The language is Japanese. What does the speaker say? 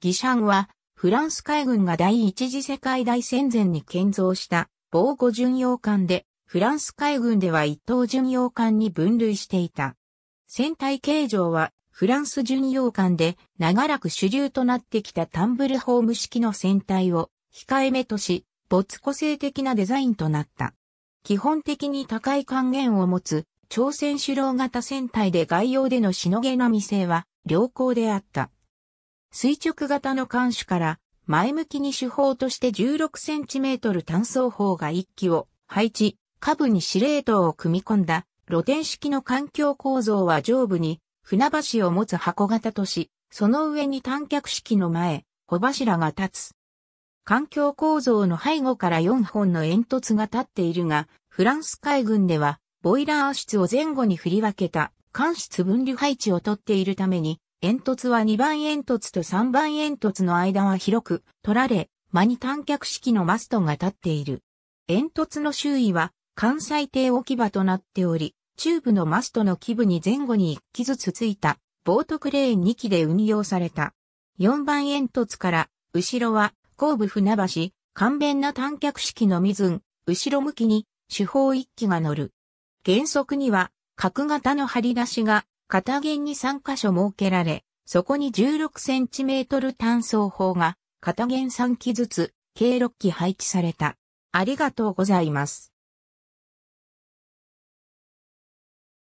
ギシャンは、フランス海軍が第一次世界大戦前に建造した防護巡洋艦で、フランス海軍では一等巡洋艦に分類していた。船体形状は、フランス巡洋艦で長らく主流となってきたタンブルホーム式の船体を控えめとし、没個性的なデザインとなった。基本的に高い還元を持つ朝鮮主郎型船体で外洋でのしのげの未成は良好であった。垂直型の艦首から前向きに手法として 16cm 単装砲が1機を配置、下部に司令塔を組み込んだ露天式の環境構造は上部に船橋を持つ箱型とし、その上に単脚式の前、帆柱が立つ。環境構造の背後から4本の煙突が立っているが、フランス海軍ではボイラー室を前後に振り分けた艦室分離配置をとっているために、煙突は2番煙突と3番煙突の間は広く取られ、間に短脚式のマストが立っている。煙突の周囲は関西艇置き場となっており、チューブのマストの基部に前後に1機ずつついた、ボートクレーン2機で運用された。4番煙突から、後ろは、後部船橋、簡便な短脚式の水運、後ろ向きに、主砲1機が乗る。原則には、角型の張り出しが片弦に3箇所設けられ、そこに 16cm 単装砲が片弦3機ずつ、計6機配置された。ありがとうございます。